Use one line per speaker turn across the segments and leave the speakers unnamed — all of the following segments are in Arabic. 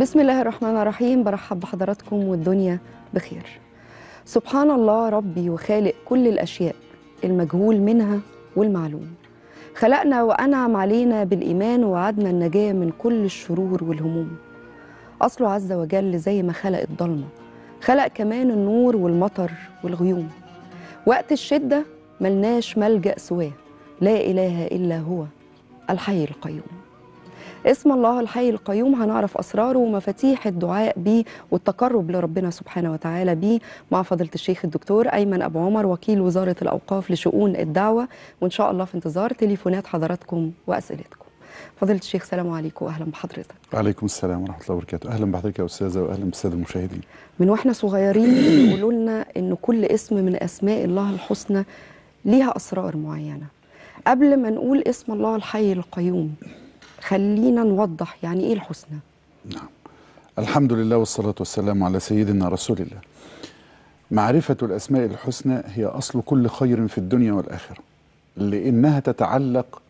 بسم الله الرحمن الرحيم برحب بحضراتكم والدنيا بخير سبحان الله ربي وخالق كل الأشياء المجهول منها والمعلوم خلقنا وأنعم علينا بالإيمان وعدنا النجاة من كل الشرور والهموم أصله عز وجل زي ما خلق الضلمة خلق كمان النور والمطر والغيوم وقت الشدة ملناش ملجأ سواه لا إله إلا هو الحي القيوم اسم الله الحي القيوم هنعرف أسراره ومفاتيح الدعاء به والتقرب لربنا سبحانه وتعالى به مع فضيلة الشيخ الدكتور أيمن أبو عمر وكيل وزارة الأوقاف لشؤون الدعوة وإن شاء الله في انتظار تليفونات حضراتكم وأسئلتكم فضيلة الشيخ سلام عليكم واهلا بحضرتك.
وعليكم السلام ورحمة الله وبركاته، اهلا بحضرتك يا استاذة واهلا بالسادة المشاهدين.
من واحنا صغيرين بيقولوا لنا ان كل اسم من اسماء الله الحسنى ليها اسرار معينة. قبل ما نقول اسم الله الحي القيوم خلينا نوضح يعني ايه الحسنى نعم
الحمد لله والصلاة والسلام على سيدنا رسول الله معرفة الأسماء الحسنى هي أصل كل خير في الدنيا والآخرة لأنها تتعلق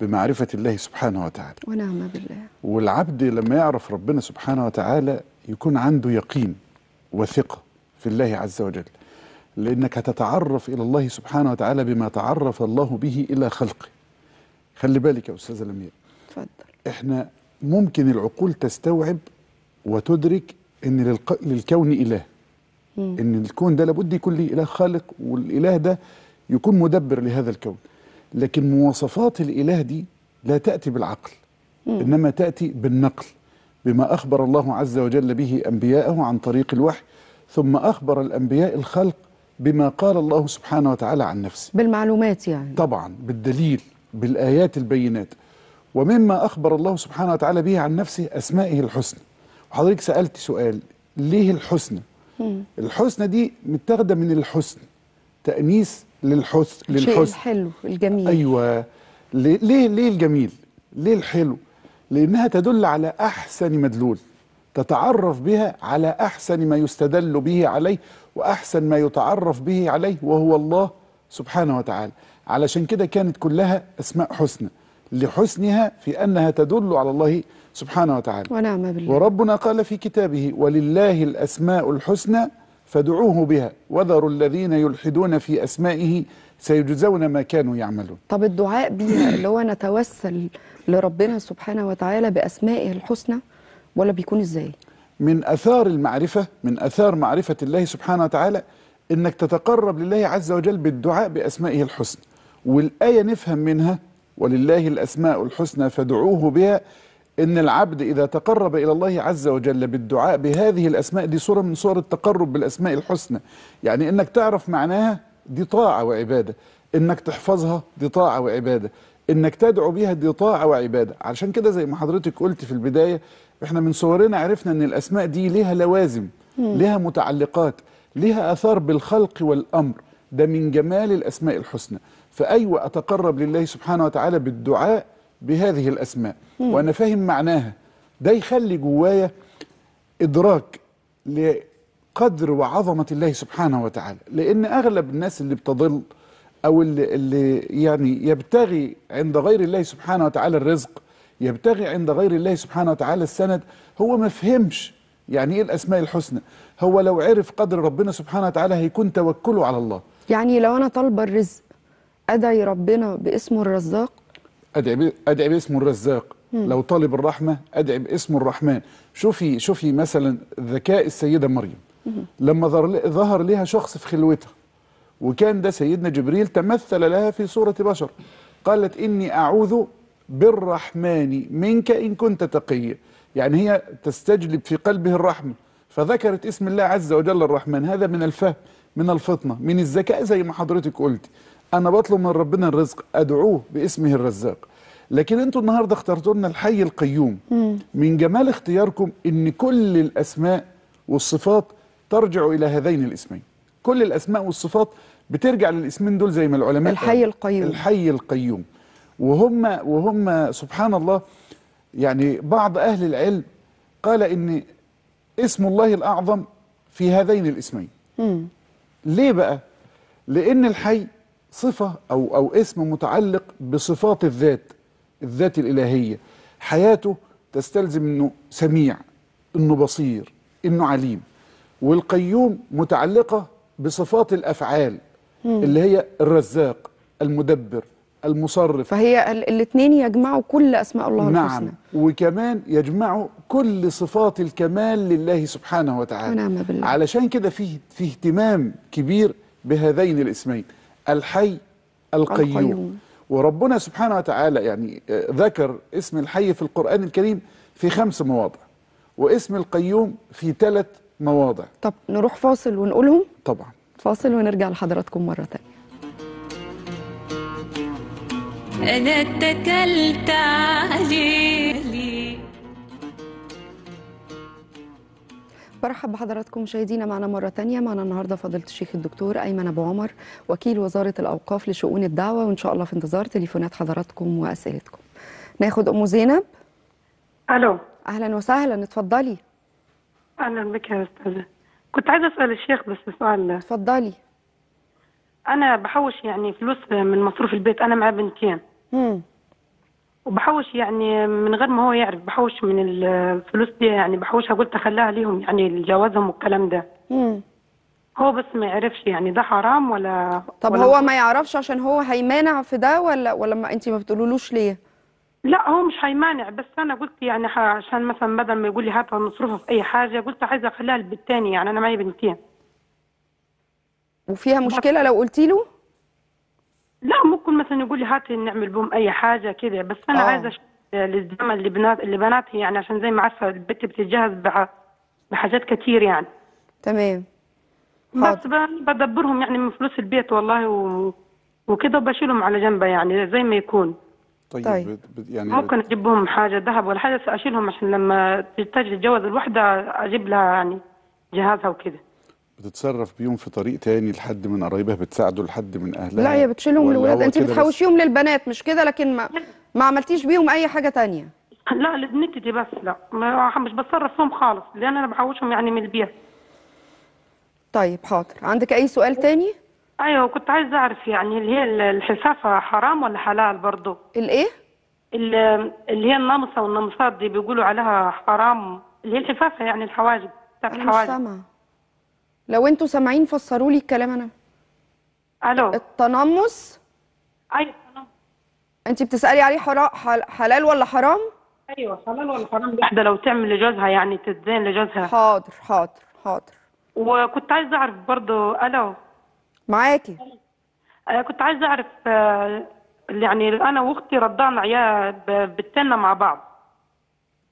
بمعرفة الله سبحانه وتعالى
ونعم بالله
والعبد لما يعرف ربنا سبحانه وتعالى يكون عنده يقين وثقة في الله عز وجل لأنك هتتعرف إلى الله سبحانه وتعالى بما تعرف الله به إلى خلقه خلي بالك يا أستاذ الامير اتفضل احنا ممكن العقول تستوعب وتدرك ان للق... للكون اله مم. ان الكون ده لابد يكون ليه اله خالق والاله ده يكون مدبر لهذا الكون لكن مواصفات الاله دي لا تاتي بالعقل مم. انما تاتي بالنقل بما اخبر الله عز وجل به انبياءه عن طريق الوحي ثم اخبر الانبياء الخلق بما قال الله سبحانه وتعالى عن نفسه بالمعلومات يعني طبعا بالدليل بالايات البينات ومما أخبر الله سبحانه وتعالى به عن نفسه أسمائه الحسنى وحضرتك سألت سؤال ليه الحسنى الحسنى دي متاخده من الحسن تأنيس للحسن للحسن الحلو الجميل أيوة ليه ليه الجميل ليه الحلو لأنها تدل على أحسن مدلول تتعرف بها على أحسن ما يستدل به عليه وأحسن ما يتعرف به عليه وهو الله سبحانه وتعالى علشان كده كانت كلها أسماء حسنى لحسنها في أنها تدل على الله سبحانه وتعالى ونعم بالله وربنا قال في كتابه ولله الأسماء الحسنى فادعوه بها وذروا الذين يلحدون في أسمائه سيجزون ما كانوا يعملون
طب الدعاء بها اللي هو نتوسل لربنا سبحانه وتعالى بأسمائه الحسنى ولا بيكون إزاي؟
من أثار المعرفة من أثار معرفة الله سبحانه وتعالى إنك تتقرب لله عز وجل بالدعاء بأسمائه الحسنى والآية نفهم منها ولله الأسماء الحسنى فادعوه بها إن العبد إذا تقرب إلى الله عز وجل بالدعاء بهذه الأسماء دي صورة من صور التقرب بالأسماء الحسنى يعني إنك تعرف معناها دي طاعة وعبادة إنك تحفظها دي طاعة وعبادة إنك تدعو بها دي طاعة وعبادة علشان كده زي ما حضرتك قلت في البداية إحنا من صورنا عرفنا إن الأسماء دي لها لوازم لها متعلقات لها أثار بالخلق والأمر ده من جمال الأسماء الحسنى فأيوة أتقرب لله سبحانه وتعالى بالدعاء بهذه الأسماء م. وأنا فاهم معناها ده يخلي جوايا إدراك لقدر وعظمة الله سبحانه وتعالى لأن أغلب الناس اللي بتضل أو اللي, اللي يعني يبتغي عند غير الله سبحانه وتعالى الرزق يبتغي عند غير الله سبحانه وتعالى السند هو ما فهمش يعني إيه الأسماء الحسنى هو لو عرف قدر ربنا سبحانه وتعالى هيكون توكله على الله
يعني لو أنا طالبة الرزق ادعي ربنا باسمه الرزاق
ادعي ادعي باسمه الرزاق مم. لو طالب الرحمه ادعي باسم الرحمن شوفي شوفي مثلا ذكاء السيده مريم مم. لما ظهر لها شخص في خلوتها وكان ده سيدنا جبريل تمثل لها في صوره بشر قالت اني اعوذ بالرحمن منك ان كنت تقيا يعني هي تستجلب في قلبه الرحمه فذكرت اسم الله عز وجل الرحمن هذا من الفهم من الفطنه من الذكاء زي ما حضرتك قلتي انا بطلب من ربنا الرزق ادعوه باسمه الرزاق لكن انتوا النهارده اخترتوا لنا الحي القيوم مم. من جمال اختياركم ان كل الاسماء والصفات ترجع الى هذين الاسمين كل الاسماء والصفات بترجع للاسمين دول زي ما العلماء الحي القيوم الحي القيوم وهم وهم سبحان الله يعني بعض اهل العلم قال ان اسم الله الاعظم في هذين الاسمين مم. ليه بقى لان الحي صفة أو, أو اسم متعلق بصفات الذات الذات الإلهية حياته تستلزم أنه سميع أنه بصير أنه عليم والقيوم متعلقة بصفات الأفعال مم. اللي هي الرزاق المدبر المصرف فهي
الاثنين يجمعوا كل أسماء الله نعم الحسنى
وكمان يجمعوا كل صفات الكمال لله سبحانه وتعالى ونعم بالله. علشان كده فيه, فيه اهتمام كبير بهذين الاسمين الحي القيوم, القيوم. وربنا سبحانه وتعالى يعني آه، ذكر اسم الحي في القرآن الكريم في خمس مواضع واسم
القيوم في ثلاث مواضع طب نروح فاصل ونقولهم طبعا فاصل ونرجع لحضراتكم مرة تانية
أنا اتكلت عليه
برحب بحضراتكم مشاهدينا معنا مرة ثانيه معنا النهاردة فضيلة الشيخ الدكتور أيمن أبو عمر وكيل وزارة الأوقاف لشؤون الدعوة وإن شاء الله في انتظار تليفونات حضراتكم وأسئلتكم ناخد أم زينب ألو أهلا وسهلا اتفضلي
أهلا بك يا أستاذة كنت عايزة أسأل الشيخ بس سؤال اتفضلي أنا بحوش يعني فلوس من مصروف البيت أنا مع بنتين امم وبحوش يعني من غير ما هو يعرف بحوش من الفلوس دي يعني بحوشها قلت اخليها ليهم يعني لجوازهم والكلام ده امم هو بس ما يعرفش يعني ده حرام ولا طب ولا هو ما يعرفش عشان هو هيمانع في ده ولا ولا ما انت ما بتقولولوش ليه لا هو مش هيمانع بس انا قلت يعني عشان مثلا بدل ما يقول لي هات مصروفه في اي حاجه قلت عايزه اخليها للبنت يعني انا معايا بنتين
وفيها مشكله لو قلتي له
لا ممكن مثلا يقول لي هاتي نعمل بهم اي حاجه كذا بس انا آه. عايزه للزمن اللي بنات اللي بناتي يعني عشان زي ما عارفه البنت بتتجهز بحاجات كثير يعني تمام بس بدبرهم يعني من فلوس البيت والله و... وكده وبشيلهم على جنبه يعني زي ما يكون طيب, طيب. يعني ممكن اجيب لهم حاجه ذهب ولا حاجه اشيلهم عشان لما تتجوز الوحده اجيب لها يعني جهازها وكده
بتتصرف بيهم في طريق تاني لحد من قرايبها بتساعده لحد من اهلها لا هي
بتشيلهم للولاد انت بتحوشيهم للبنات مش كده لكن ما, ما عملتيش بيهم اي حاجه تانية لا لبنتي دي بس لا ما مش بتصرف فيهم خالص لان انا بحوشهم يعني من البيت
طيب حاضر عندك اي سؤال تاني
ايوه كنت عايزه اعرف يعني اللي هي الحسافه حرام ولا حلال برضه الايه اللي هي النمصه والنمصات دي بيقولوا عليها حرام اللي هي الحفافه يعني الحواجب بتاعت الحواجب
لو انتوا سامعين فسروا لي الكلام انا الو التنمص ايوه انت بتسالي عليه
حلال ولا حرام ايوه حلال ولا حرام واحده لو تعمل لجوزها يعني تتزين لجوزها حاضر حاضر حاضر وكنت عايزه اعرف برضو الو معاكي أه، كنت عايزه اعرف أه، يعني انا واختي رضعنا عيال بالتنه مع بعض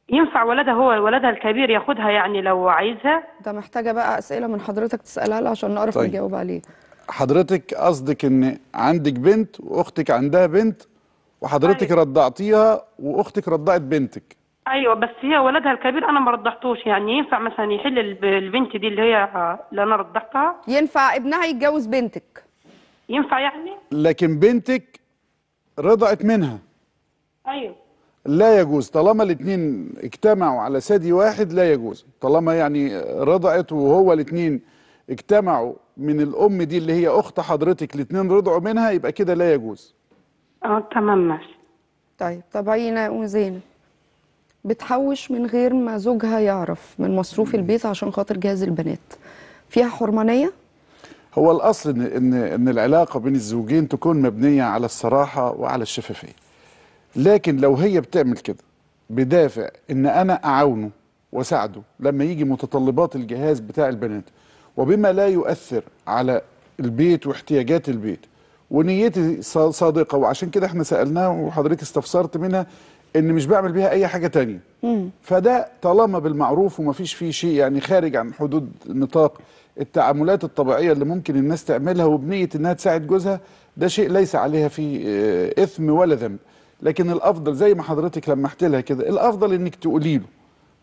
ينفع ولدها هو ولدها الكبير ياخدها يعني لو عايزها
ده محتاجه بقى اسئله من حضرتك تسالها لها عشان نعرف طيب. نجاوب عليه
حضرتك قصدك ان عندك بنت واختك عندها بنت وحضرتك أيوة. رضعتيها واختك رضعت بنتك
ايوه بس هي ولدها الكبير انا ما رضعتوش يعني ينفع مثلا يحل البنت دي اللي هي اللي انا رضعتها ينفع ابنها يتجوز بنتك ينفع يعني
لكن بنتك رضعت منها ايوه لا يجوز طالما الاثنين اجتمعوا على سادي واحد لا يجوز طالما يعني رضعت وهو الاثنين اجتمعوا من الام دي اللي هي اخت حضرتك الاثنين رضعوا منها يبقى كده لا يجوز
اه تمام ماشي
طيب طب عينا وزينه بتحوش من غير ما زوجها يعرف من مصروف البيت عشان خاطر جهاز البنات فيها حرمانيه
هو الاصل ان ان العلاقه بين الزوجين تكون مبنيه على الصراحه وعلى الشفافيه لكن لو هي بتعمل كده بدافع ان انا اعاونه واساعده لما يجي متطلبات الجهاز بتاع البنات وبما لا يؤثر على البيت واحتياجات البيت ونيتي صادقه وعشان كده احنا سالناها وحضرتك استفسرت منها ان مش بعمل بيها اي حاجه تانية فده طالما بالمعروف ومفيش فيه شيء يعني خارج عن حدود نطاق التعاملات الطبيعيه اللي ممكن الناس تعملها وبنيه انها تساعد جوزها ده شيء ليس عليها فيه آه، اثم ولا ذنب لكن الافضل زي ما حضرتك لما لها كده الافضل انك تقولي له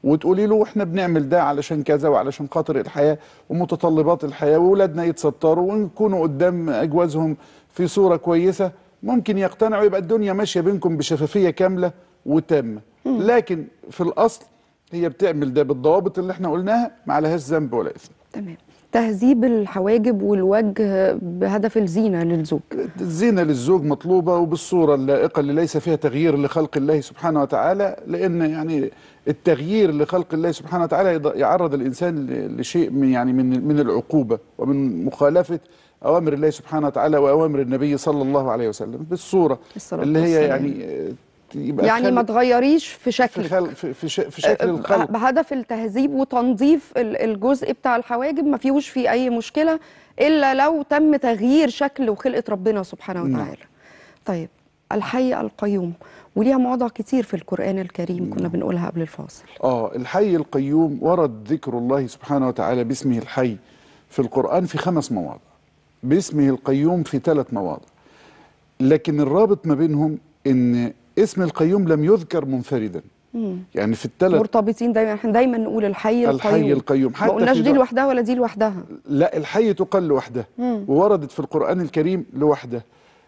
وتقولي له احنا بنعمل ده علشان كذا وعلشان خاطر الحياه ومتطلبات الحياه واولادنا يتستروا ويكونوا قدام اجوازهم في صوره كويسه ممكن يقتنعوا يبقى الدنيا ماشيه بينكم بشفافيه كامله وتامه لكن في الاصل هي بتعمل ده بالضوابط اللي احنا قلناها ما عليهاش ذنب ولا اثم تمام
تهذيب الحواجب والوجه بهدف الزينة للزوج
الزينة للزوج مطلوبة وبالصورة اللائقة اللي ليس فيها تغيير لخلق الله سبحانه وتعالى لأن يعني التغيير لخلق الله سبحانه وتعالى يعرض الإنسان لشيء من يعني من من العقوبة ومن مخالفة أوامر الله سبحانه وتعالى وأوامر النبي صلى الله عليه وسلم بالصورة اللي هي يعني يبقى يعني ما
تغيريش في شكلك في, في, ش... في شكل أه، القلب بهدف التهذيب وتنظيف الجزء بتاع الحواجب ما فيهوش فيه اي مشكله الا لو تم تغيير شكل وخلقه ربنا سبحانه نعم. وتعالى طيب الحي القيوم وليها مواضع كتير في القرآن الكريم كنا نعم. بنقولها قبل الفاصل
آه الحي القيوم ورد ذكر الله سبحانه وتعالى باسمه الحي في القرآن في خمس مواضع باسمه القيوم في ثلاث مواضع لكن الرابط ما بينهم إن اسم القيوم لم يذكر منفردا مم. يعني في الثلاث
مرتبطين دايما احنا دايما نقول الحي القيوم الحي القيوم حتى ما قلناش دي لوحدها ولا دي لوحدها
لا الحي تقال لوحدها ووردت في القرآن الكريم لوحدها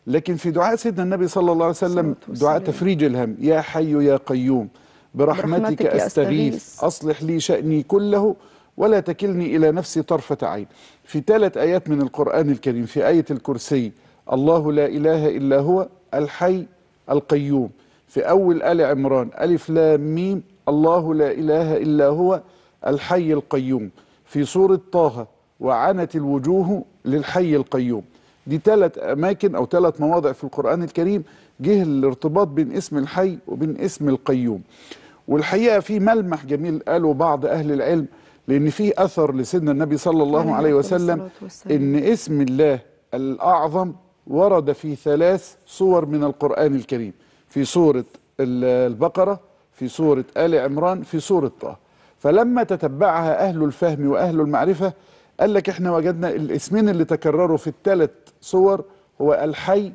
لكن في دعاء سيدنا النبي صلى الله عليه وسلم دعاء تفريج الهم يا حي يا قيوم برحمتك, برحمتك أستغيث أصلح لي شأني كله ولا تكلني إلى نفسي طرفة عين في ثلاث آيات من القرآن الكريم في آية الكرسي الله لا إله إلا هو الحي القيوم في أول آل عمران ألف لام ميم الله لا إله إلا هو الحي القيوم في سورة طه وعنت الوجوه للحي القيوم دي ثلاث أماكن أو ثلاث مواضع في القرآن الكريم جه الارتباط بين اسم الحي وبين اسم القيوم والحقيقة في ملمح جميل قاله بعض أهل العلم لأن فيه أثر لسيدنا النبي صلى الله عليه وسلم إن اسم الله الأعظم ورد في ثلاث صور من القرآن الكريم في سورة البقرة في سورة آل عمران في سورة طه فلما تتبعها أهل الفهم وأهل المعرفة قال لك احنا وجدنا الاسمين اللي تكرروا في الثلاث صور هو الحي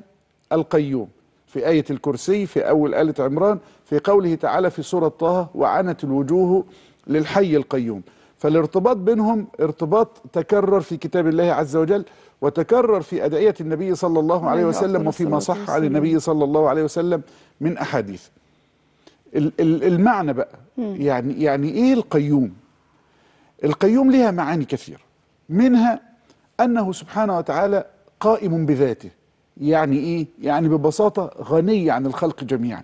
القيوم في آية الكرسي في أول آلة عمران في قوله تعالى في سورة طه وعنت الوجوه للحي القيوم فالارتباط بينهم ارتباط تكرر في كتاب الله عز وجل وتكرر في أدعية النبي صلى الله عليه وسلم وفيما صح عن النبي صلى الله عليه وسلم من أحاديث المعنى بقى يعني, يعني إيه القيوم القيوم لها معاني كثيرة منها أنه سبحانه وتعالى قائم بذاته يعني إيه؟ يعني ببساطة غني عن الخلق جميعا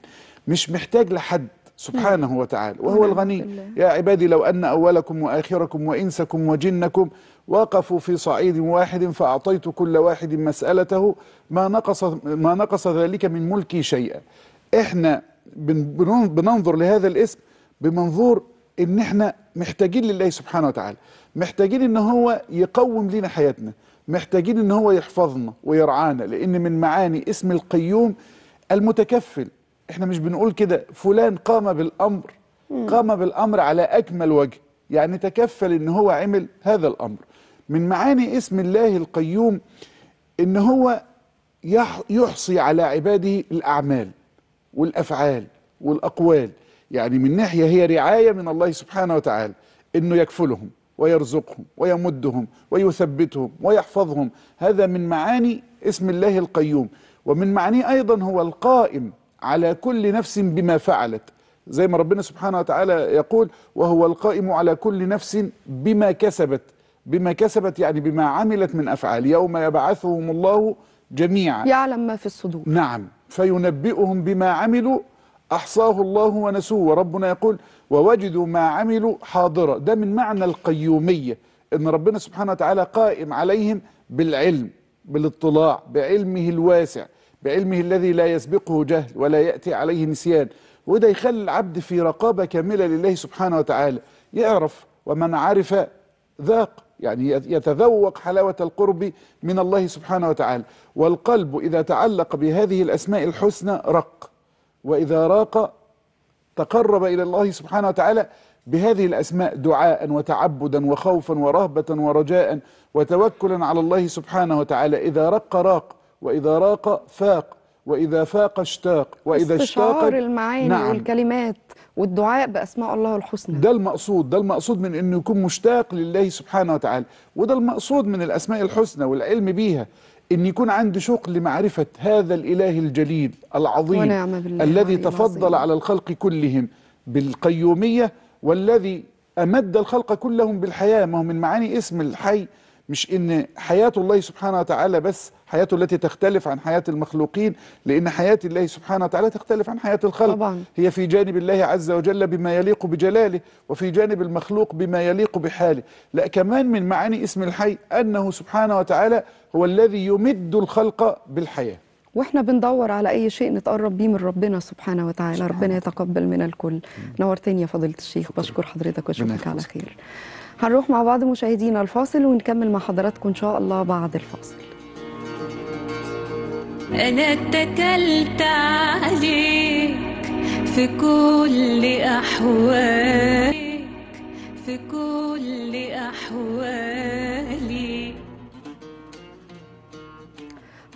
مش محتاج لحد سبحانه وتعالى وهو نعم، الغني يا عبادي لو أن أولكم وآخركم وإنسكم وجنكم وقفوا في صعيد واحد فأعطيت كل واحد مسألته ما نقص, ما نقص ذلك من ملكي شيئا إحنا بننظر لهذا الاسم بمنظور إن إحنا محتاجين لله سبحانه وتعالى محتاجين إن هو يقوم لنا حياتنا محتاجين إن هو يحفظنا ويرعانا لأن من معاني اسم القيوم المتكفل احنا مش بنقول كده فلان قام بالامر قام بالامر على اكمل وجه يعني تكفل ان هو عمل هذا الامر من معاني اسم الله القيوم ان هو يحصي على عباده الاعمال والافعال والاقوال يعني من ناحيه هي رعايه من الله سبحانه وتعالى انه يكفلهم ويرزقهم ويمدهم ويثبتهم ويحفظهم هذا من معاني اسم الله القيوم ومن معانيه ايضا هو القائم على كل نفس بما فعلت زي ما ربنا سبحانه وتعالى يقول وهو القائم على كل نفس بما كسبت بما كسبت يعني بما عملت من أفعال يوم يبعثهم الله جميعا
يعلم ما في الصدور
نعم فينبئهم بما عملوا أحصاه الله ونسوه وربنا يقول ووجدوا ما عملوا حاضرة ده من معنى القيومية إن ربنا سبحانه وتعالى قائم عليهم بالعلم بالاطلاع بعلمه الواسع بعلمه الذي لا يسبقه جهل ولا يأتي عليه نسيان وده يخلي العبد في رقابة كاملة لله سبحانه وتعالى يعرف ومن عرف ذاق يعني يتذوق حلاوة القرب من الله سبحانه وتعالى والقلب إذا تعلق بهذه الأسماء الحسنى رق وإذا راق تقرب إلى الله سبحانه وتعالى بهذه الأسماء دعاء وتعبدا وخوفا ورهبة ورجاء وتوكلا على الله سبحانه وتعالى إذا رق راق وإذا راق فاق وإذا فاق اشتاق وإذا اشتاق استشعار المعاني نعم والكلمات والدعاء بأسماء الله الحسنى ده المقصود ده المقصود من أنه يكون مشتاق لله سبحانه وتعالى وده المقصود من الأسماء الحسنى والعلم بيها أن يكون عندي شوق لمعرفة هذا الإله الجليل العظيم الذي تفضل على الخلق كلهم بالقيومية والذي أمد الخلق كلهم بالحياة ما هو من معاني اسم الحي مش ان حياه الله سبحانه وتعالى بس حياته التي تختلف عن حياه المخلوقين لان حياه الله سبحانه وتعالى تختلف عن حياه الخلق طبعا. هي في جانب الله عز وجل بما يليق بجلاله وفي جانب المخلوق بما يليق بحاله لا كمان من معاني اسم الحي انه سبحانه وتعالى هو الذي يمد الخلق بالحياه
واحنا بندور على اي شيء نتقرب بيه من ربنا سبحانه وتعالى سبحانه. ربنا يتقبل من الكل نورتني يا فضيله الشيخ بشكر حضرتك واشوفك على خير هنروح مع بعض مشاهدينا الفاصل ونكمل مع حضراتكم إن شاء الله بعد الفاصل
أنا اتكلت عليك في كل أحوالك في كل أحوالك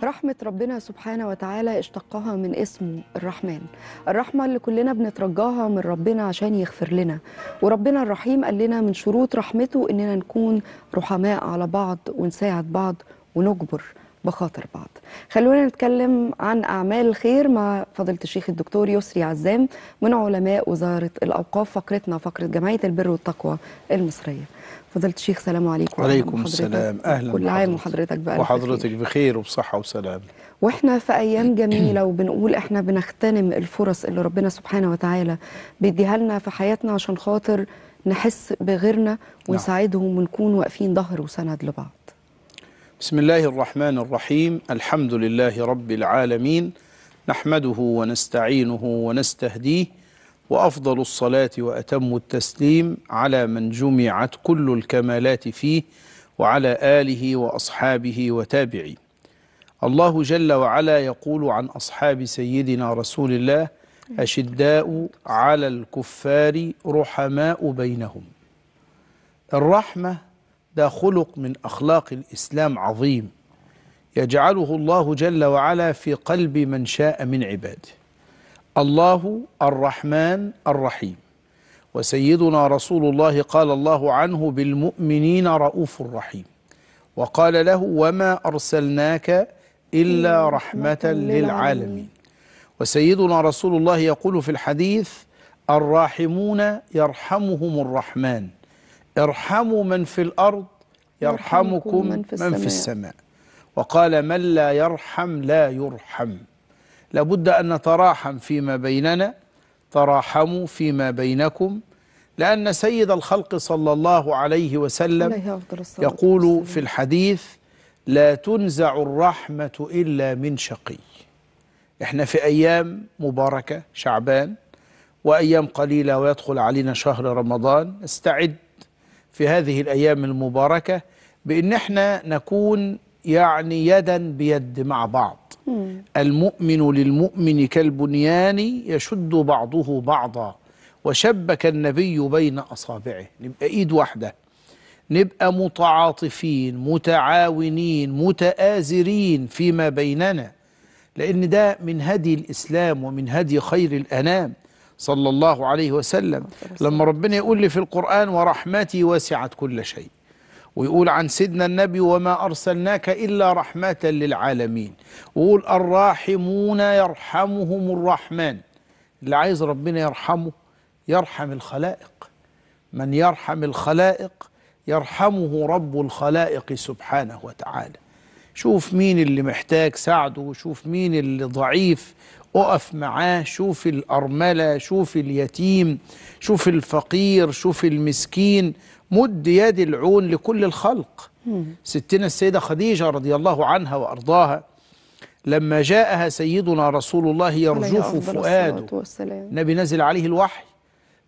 رحمة ربنا سبحانه وتعالى اشتقها من اسمه الرحمن الرحمة اللي كلنا بنترجاها من ربنا عشان يغفر لنا وربنا الرحيم قال لنا من شروط رحمته إننا نكون رحماء على بعض ونساعد بعض ونجبر بخاطر بعض خلونا نتكلم عن أعمال الخير مع فضلة الشيخ الدكتور يسري عزام من علماء وزارة الأوقاف فقرتنا فقرة جمعية البر والتقوى المصرية فضلت الشيخ سلام عليكم وعليكم السلام أهلا كل عام وحضرتك بألف وحضرتك
بخير. بخير وبصحة وسلام
واحنا في أيام جميلة وبنقول احنا بنغتنم الفرص اللي ربنا سبحانه وتعالى بيديها لنا في حياتنا عشان خاطر نحس بغيرنا نعم. ونساعدهم ونكون واقفين ظهر وسند لبعض
بسم الله الرحمن الرحيم الحمد لله رب العالمين نحمده ونستعينه ونستهديه وأفضل الصلاة وأتم التسليم على من جمعت كل الكمالات فيه وعلى آله وأصحابه وتابعي الله جل وعلا يقول عن أصحاب سيدنا رسول الله أشداء على الكفار رحماء بينهم الرحمة ده خلق من أخلاق الإسلام عظيم يجعله الله جل وعلا في قلب من شاء من عباده الله الرحمن الرحيم وسيدنا رسول الله قال الله عنه بالمؤمنين رؤوف رحيم وقال له وما أرسلناك إلا رحمة للعالمين وسيدنا رسول الله يقول في الحديث الراحمون يرحمهم الرحمن ارحموا من في الأرض يرحمكم من في السماء وقال من لا يرحم لا يرحم لابد أن نتراحم فيما بيننا تراحموا فيما بينكم لأن سيد الخلق صلى الله عليه وسلم يقول في الحديث لا تنزع الرحمة إلا من شقي احنا في أيام مباركة شعبان وأيام قليلة ويدخل علينا شهر رمضان استعد في هذه الأيام المباركة بأن احنا نكون يعني يدا بيد مع بعض مم. المؤمن للمؤمن كالبنيان يشد بعضه بعضا وشبك النبي بين أصابعه نبقى إيد واحدة نبقى متعاطفين متعاونين متآزرين فيما بيننا لأن ده من هدي الإسلام ومن هدي خير الأنام صلى الله عليه وسلم لما ربنا يقول لي في القرآن ورحمتي وسعت كل شيء ويقول عن سيدنا النبي وما أرسلناك إلا رحمة للعالمين ويقول الراحمون يرحمهم الرحمن اللي عايز ربنا يرحمه يرحم الخلائق من يرحم الخلائق يرحمه رب الخلائق سبحانه وتعالى شوف مين اللي محتاج ساعده شوف مين اللي ضعيف اقف معاه شوف الأرملة شوف اليتيم شوف الفقير شوف المسكين مد يد العون لكل الخلق ستنا السيدة خديجة رضي الله عنها وأرضاها لما جاءها سيدنا رسول الله يرجف فؤاده نبي نزل عليه الوحي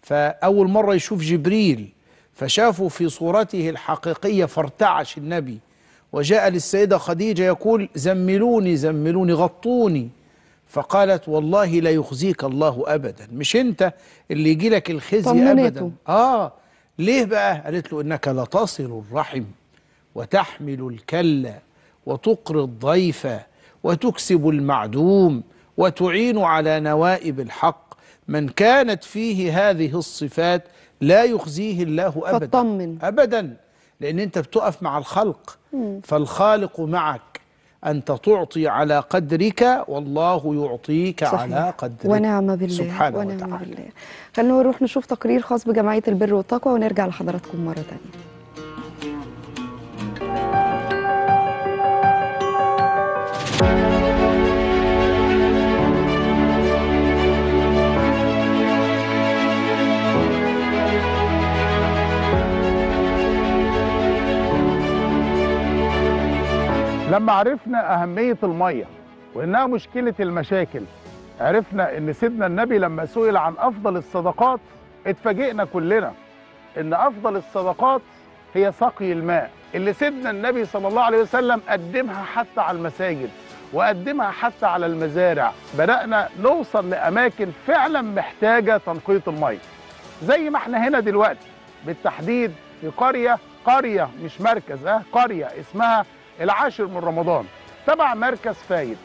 فأول مرة يشوف جبريل فشافه في صورته الحقيقية فارتعش النبي وجاء للسيدة خديجة يقول زملوني زملوني غطوني فقالت والله لا يخزيك الله أبدا مش أنت اللي يجي لك الخزي أبدا آه ليه بقى قالت له إنك لتصل الرحم وتحمل الكلة وتقر الضيف وتكسب المعدوم وتعين على نوائب الحق من كانت فيه هذه الصفات لا يخزيه الله أبدا فطمن. أبدا لأن أنت بتقف مع الخلق مم. فالخالق معك أنت تعطي على قدرك والله يعطيك صحيح. على قدرك ونعم بالله سبحانه
ونعم وتعالى بالله. خلينا نروح نشوف تقرير خاص بجمعية البر والتقوى ونرجع لحضراتكم مرة تانية
لما عرفنا أهمية المية وإنها مشكلة المشاكل عرفنا إن سيدنا النبي لما سئل عن أفضل الصدقات اتفاجئنا كلنا إن أفضل الصدقات هي سقي الماء اللي سيدنا النبي صلى الله عليه وسلم قدمها حتى على المساجد وقدمها حتى على المزارع بدأنا نوصل لأماكن فعلا محتاجة تنقية المية زي ما احنا هنا دلوقتي بالتحديد في قرية قرية مش مركز اه قرية اسمها العاشر من رمضان تبع مركز فايد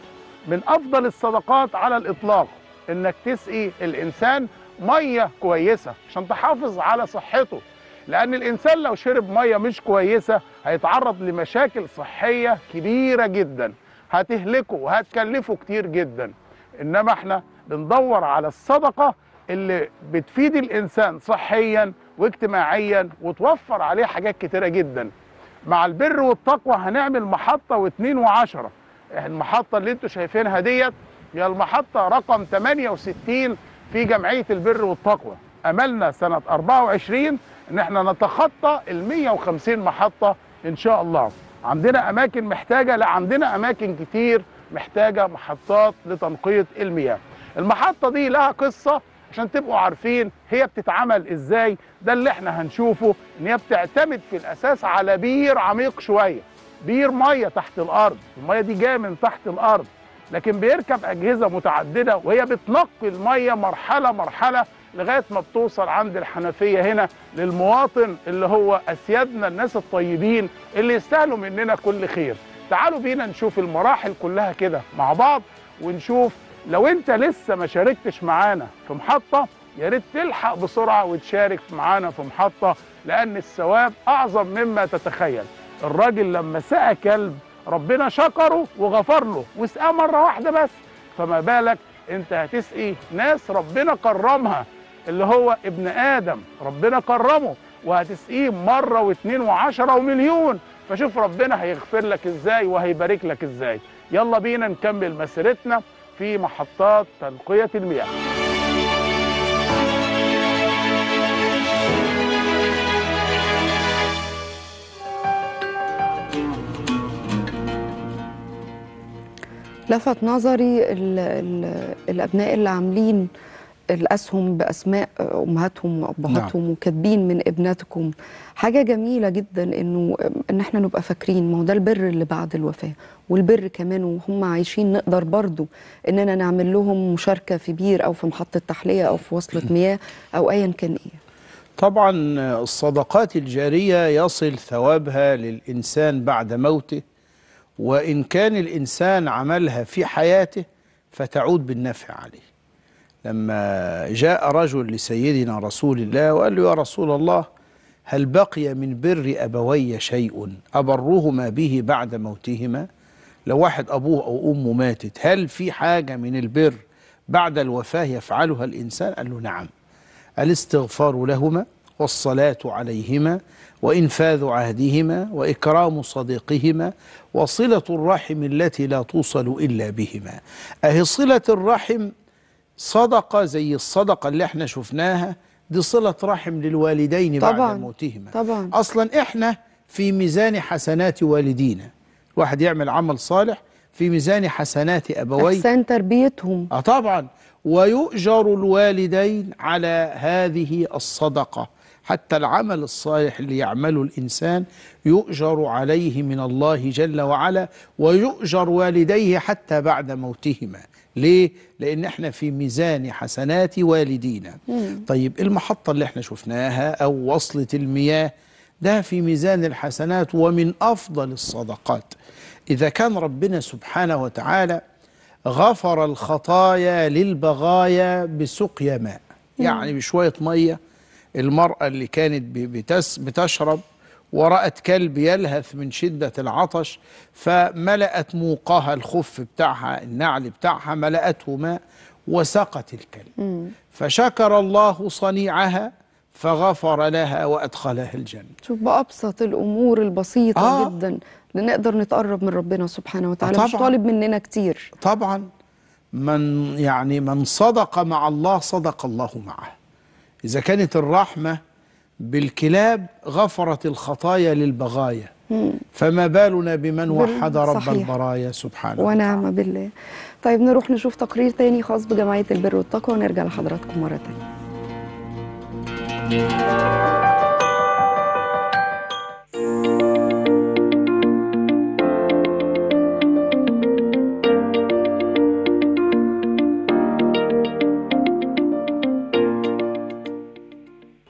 من افضل الصدقات على الاطلاق انك تسقي الانسان ميه كويسه عشان تحافظ على صحته لان الانسان لو شرب ميه مش كويسه هيتعرض لمشاكل صحيه كبيره جدا هتهلكه وهتكلفه كتير جدا انما احنا بندور على الصدقه اللي بتفيد الانسان صحيا واجتماعيا وتوفر عليه حاجات كتيره جدا مع البر والتقوى هنعمل محطة واثنين وعشرة المحطة اللي انتوا شايفينها ديت هي المحطة رقم 68 في جمعية البر والتقوى أملنا سنة 24 إن احنا نتخطى ال 150 محطة إن شاء الله عندنا أماكن محتاجة لا عندنا أماكن كتير محتاجة محطات لتنقية المياه المحطة دي لها قصة عشان تبقوا عارفين هي بتتعمل ازاي ده اللي احنا هنشوفه ان هي بتعتمد في الاساس على بير عميق شويه بير ميه تحت الارض الميه دي جايه من تحت الارض لكن بيركب اجهزه متعدده وهي بتنقي الميه مرحله مرحله لغايه ما بتوصل عند الحنفيه هنا للمواطن اللي هو اسيادنا الناس الطيبين اللي يستاهلوا مننا كل خير تعالوا بينا نشوف المراحل كلها كده مع بعض ونشوف لو انت لسه ما شاركتش معانا في محطه يا ريت تلحق بسرعه وتشارك معانا في محطه لان الثواب اعظم مما تتخيل الراجل لما سقى كلب ربنا شكره وغفر له وسقاه مره واحده بس فما بالك انت هتسقي ناس ربنا كرمها اللي هو ابن ادم ربنا كرمه وهتسقيه مره واثنين وعشره ومليون فشوف ربنا هيغفر لك ازاي وهيبارك لك ازاي يلا بينا نكمل مسيرتنا في محطات تنقية المياه
لفت نظري الـ الـ الأبناء اللي عاملين الاسهم باسماء امهاتهم وابهاتهم نعم. وكاتبين من ابناتكم حاجه جميله جدا انه ان احنا نبقى فاكرين ما هو ده البر اللي بعد الوفاه والبر كمان وهم عايشين نقدر برضو اننا نعمل لهم مشاركه في بير او في محطه تحليه او في وصله مياه او ايا كان ايه
طبعا الصدقات الجاريه يصل ثوابها للانسان بعد موته وان كان الانسان عملها في حياته فتعود بالنفع عليه لما جاء رجل لسيدنا رسول الله وقال له يا رسول الله هل بقي من بر أبوي شيء أبرهما به بعد موتهما لو واحد أبوه أو أمه ماتت هل في حاجة من البر بعد الوفاة يفعلها الإنسان قال له نعم الاستغفار لهما والصلاة عليهما وإنفاذ عهدهما وإكرام صديقهما وصلة الرحم التي لا توصل إلا بهما أهي صلة الرحم صدقة زي الصدقة اللي احنا شفناها دي صلة رحم للوالدين طبعا بعد موتهما طبعا أصلا احنا في ميزان حسنات والدينا واحد يعمل عمل صالح في ميزان حسنات أبويه أحسن
تربيتهم
آه طبعا ويؤجر الوالدين على هذه الصدقة حتى العمل الصالح اللي يعمله الإنسان يؤجر عليه من الله جل وعلا ويؤجر والديه حتى بعد موتهما ليه؟ لأن احنا في ميزان حسنات والدينا مم. طيب المحطة اللي احنا شفناها أو وصلة المياه ده في ميزان الحسنات ومن أفضل الصدقات إذا كان ربنا سبحانه وتعالى غفر الخطايا للبغايا بسقيا ماء يعني بشوية مية المرأة اللي كانت بتس بتشرب ورأت كلب يلهث من شدة العطش فملأت موقها الخف بتاعها النعل بتاعها ملأته ماء وسقت
الكلب
فشكر الله صنيعها فغفر لها وأدخلها الجنة
شوف بأبسط الأمور البسيطة آه جدا لنقدر نتقرب من ربنا سبحانه وتعالى طبعا مش طالب مننا كتير طبعا
من يعني من صدق مع الله صدق الله معه إذا كانت الرحمة بالكلاب غفرت الخطايا للبغايا فما بالنا بمن وحد رب صحيح. البرايا سبحانه
ونعم بالله طيب نروح نشوف تقرير تاني خاص بجمعية البر والتقوى ونرجع لحضراتكم مرة تانية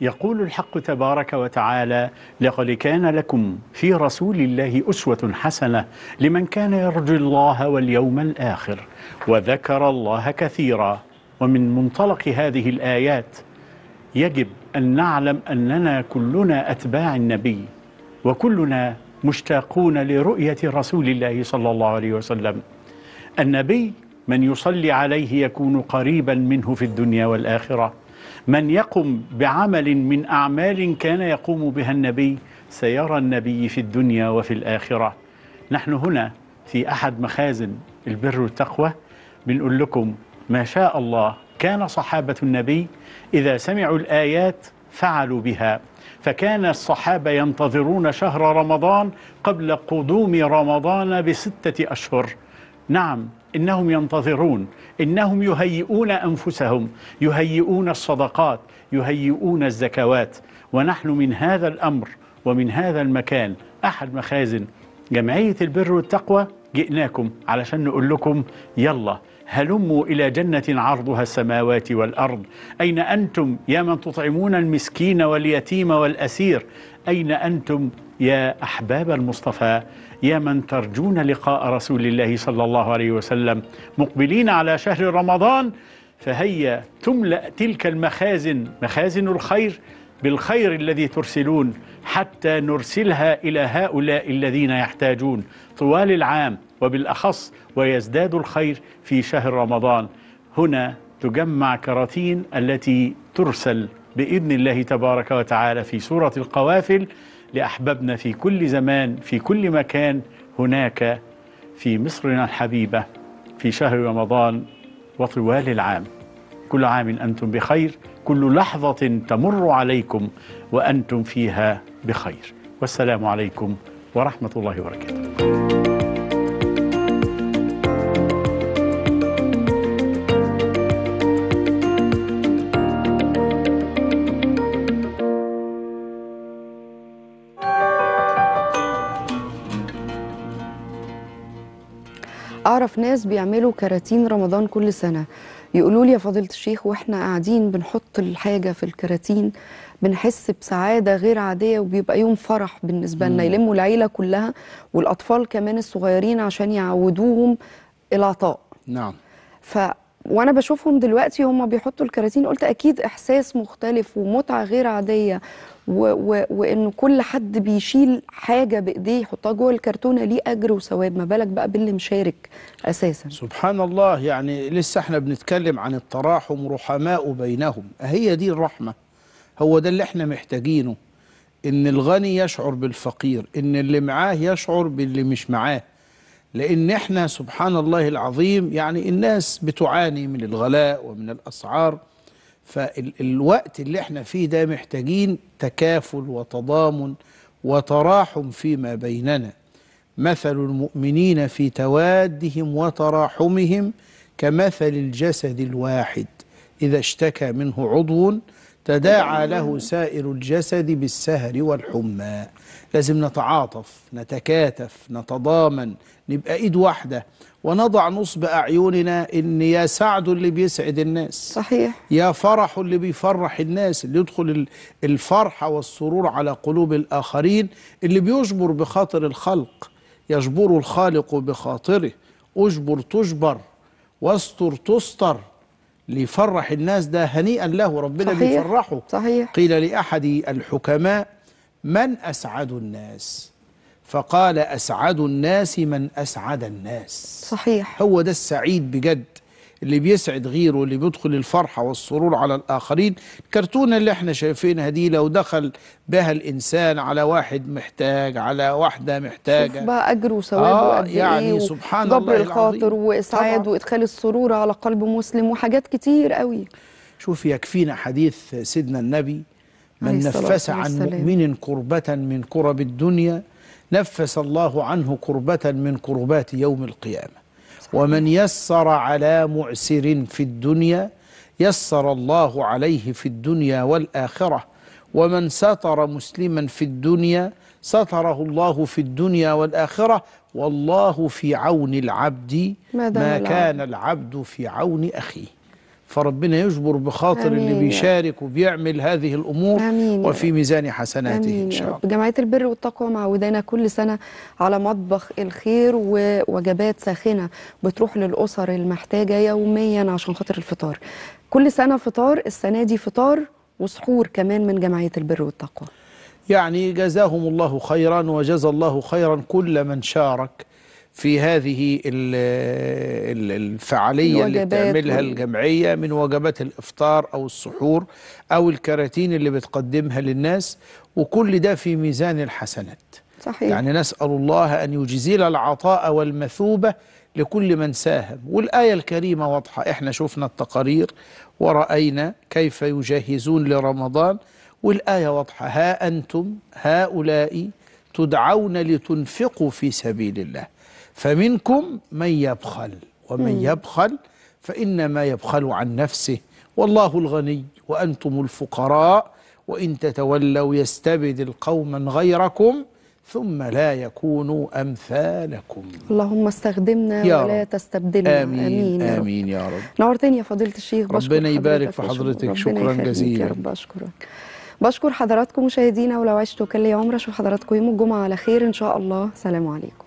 يقول الحق تبارك وتعالى لقد كان لكم في رسول الله أسوة حسنة لمن كان يرجو الله واليوم الآخر وذكر الله كثيرا ومن منطلق هذه الآيات يجب أن نعلم أننا كلنا أتباع النبي وكلنا مشتاقون لرؤية رسول الله صلى الله عليه وسلم النبي من يصلي عليه يكون قريبا منه في الدنيا والآخرة من يقم بعمل من أعمال كان يقوم بها النبي سيرى النبي في الدنيا وفي الآخرة نحن هنا في أحد مخازن البر والتقوى بنقول لكم ما شاء الله كان صحابة النبي إذا سمعوا الآيات فعلوا بها فكان الصحابة ينتظرون شهر رمضان قبل قدوم رمضان بستة أشهر نعم إنهم ينتظرون إنهم يهيئون أنفسهم يهيئون الصدقات يهيئون الزكوات ونحن من هذا الأمر ومن هذا المكان أحد مخازن جمعية البر والتقوى جئناكم علشان نقول لكم يلا هلموا إلى جنة عرضها السماوات والأرض أين أنتم يا من تطعمون المسكين واليتيم والأسير أين أنتم يا أحباب المصطفى يا من ترجون لقاء رسول الله صلى الله عليه وسلم مقبلين على شهر رمضان فهيا تملأ تلك المخازن مخازن الخير بالخير الذي ترسلون حتى نرسلها إلى هؤلاء الذين يحتاجون طوال العام وبالأخص ويزداد الخير في شهر رمضان هنا تجمع كراتين التي ترسل باذن الله تبارك وتعالى في سوره القوافل لأحببنا في كل زمان في كل مكان هناك في مصرنا الحبيبه في شهر رمضان وطوال العام كل عام انتم بخير كل لحظه تمر عليكم وانتم فيها بخير والسلام عليكم ورحمه الله وبركاته
اعرف ناس بيعملوا كراتين رمضان كل سنه يقولوا لي يا فضيله الشيخ واحنا قاعدين بنحط الحاجه في الكراتين بنحس بسعاده غير عاديه وبيبقى يوم فرح بالنسبه لنا يلموا العيله كلها والاطفال كمان الصغيرين عشان يعودوهم العطاء نعم وانا بشوفهم دلوقتي هم بيحطوا الكراتين قلت اكيد احساس مختلف ومتعه غير عاديه و... و... وان كل حد بيشيل حاجه بايديه يحطها جوه الكرتونه ليه اجر وثواب ما بالك بقى باللي مشارك اساسا
سبحان الله يعني لسه احنا بنتكلم عن التراحم رحماء بينهم هي دي الرحمه هو ده اللي احنا محتاجينه ان الغني يشعر بالفقير ان اللي معاه يشعر باللي مش معاه لأن احنا سبحان الله العظيم يعني الناس بتعاني من الغلاء ومن الأسعار فالوقت اللي احنا فيه ده محتاجين تكافل وتضامن وتراحم فيما بيننا مثل المؤمنين في توادهم وتراحمهم كمثل الجسد الواحد إذا اشتكى منه عضو تداعى له سائر الجسد بالسهر والحمى لازم نتعاطف نتكاتف نتضامن نبقى ايد واحده ونضع نصب اعيننا ان يا سعد اللي بيسعد الناس صحيح يا فرح اللي بيفرح الناس اللي يدخل الفرحه والسرور على قلوب الاخرين اللي بيجبر بخاطر الخلق يجبر الخالق بخاطره اجبر تجبر واستر تستر ليفرح الناس ده هنيئا له ربنا صحيح بيفرحه صحيح قيل لاحد الحكماء من اسعد الناس فقال أسعد الناس من أسعد الناس صحيح هو ده السعيد بجد اللي بيسعد غيره اللي بيدخل الفرحة والسرور على الآخرين الكرتونة اللي احنا شايفينها دي لو دخل بها الإنسان على واحد محتاج على واحدة محتاجة شوف بقى
أجر وثواب آه يعني إيه سبحان الله الخاطر وإسعاد وإدخال السرور على قلب مسلم وحاجات كتير قوي
شوف يكفينا حديث سيدنا النبي
من نفس عن مؤمن
كربة من كرب الدنيا نفس الله عنه كربة من كربات يوم القيامة ومن يسر على معسر في الدنيا يسر الله عليه في الدنيا والآخرة ومن ستر مسلما في الدنيا ستره الله في الدنيا والآخرة والله في عون العبد
ما, كان
العبد في عون أخيه فربنا يجبر بخاطر أمين اللي بيشارك وبيعمل هذه الأمور أمين وفي ميزان حسناته أمين إن شاء الله
جمعية البر والتقوى معودانا كل سنة على مطبخ الخير ووجبات ساخنة بتروح للأسر المحتاجة يوميا عشان خاطر الفطار كل سنة فطار السنة دي فطار وسحور كمان من جمعية البر والتقوى
يعني جزاهم الله خيرا وجزى الله خيرا كل من شارك في هذه الفعالية اللي بتعملها الجمعية من وجبات الإفطار أو السحور أو الكراتين اللي بتقدمها للناس وكل ده في ميزان الحسنات صحيح. يعني نسأل الله أن يجزيل العطاء والمثوبة لكل من ساهم والآية الكريمة واضحة إحنا شفنا التقارير ورأينا كيف يجهزون لرمضان والآية واضحة ها أنتم هؤلاء تدعون لتنفقوا في سبيل الله فمنكم من يبخل ومن يبخل فإنما يبخل عن نفسه والله الغني وأنتم الفقراء وإن تتولوا يستبدل قوما غيركم ثم لا يكونوا أمثالكم
اللهم استخدمنا يا ولا رب. تستبدلنا آمين, آمين, آمين يا رب نورتني يا فضيلة الشيخ ربنا يبارك في حضرتك شكرا جزيلا اشكرك بشكر حضراتكم مشاهدينا ولو عشتوا كل عمر اشوف حضراتكم يوم الجمعة على خير إن شاء الله سلام عليكم